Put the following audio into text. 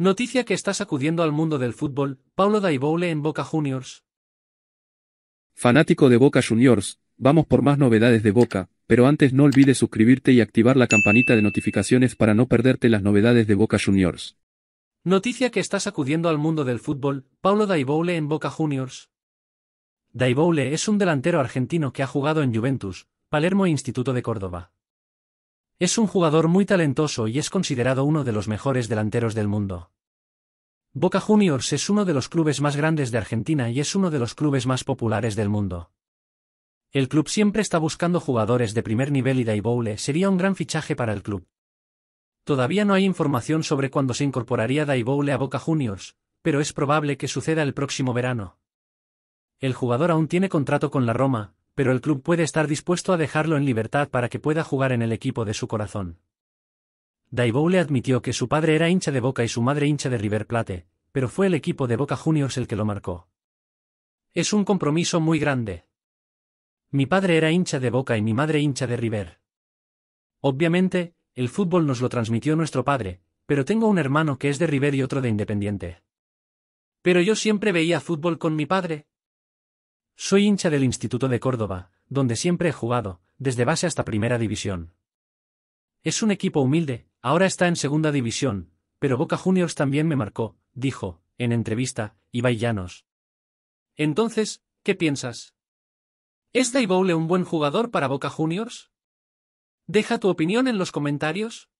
Noticia que está sacudiendo al mundo del fútbol, Paulo Daiboule en Boca Juniors. Fanático de Boca Juniors, vamos por más novedades de Boca, pero antes no olvides suscribirte y activar la campanita de notificaciones para no perderte las novedades de Boca Juniors. Noticia que está sacudiendo al mundo del fútbol, Paulo Daiboule en Boca Juniors. Daiboule es un delantero argentino que ha jugado en Juventus, Palermo e Instituto de Córdoba. Es un jugador muy talentoso y es considerado uno de los mejores delanteros del mundo. Boca Juniors es uno de los clubes más grandes de Argentina y es uno de los clubes más populares del mundo. El club siempre está buscando jugadores de primer nivel y Daiboule sería un gran fichaje para el club. Todavía no hay información sobre cuándo se incorporaría Daiboule a Boca Juniors, pero es probable que suceda el próximo verano. El jugador aún tiene contrato con la Roma, pero el club puede estar dispuesto a dejarlo en libertad para que pueda jugar en el equipo de su corazón. le admitió que su padre era hincha de Boca y su madre hincha de River Plate, pero fue el equipo de Boca Juniors el que lo marcó. Es un compromiso muy grande. Mi padre era hincha de Boca y mi madre hincha de River. Obviamente, el fútbol nos lo transmitió nuestro padre, pero tengo un hermano que es de River y otro de Independiente. Pero yo siempre veía fútbol con mi padre, soy hincha del Instituto de Córdoba, donde siempre he jugado, desde base hasta primera división. Es un equipo humilde, ahora está en segunda división, pero Boca Juniors también me marcó, dijo, en entrevista, Ibai Llanos. Entonces, ¿qué piensas? ¿Es Daiboule un buen jugador para Boca Juniors? Deja tu opinión en los comentarios.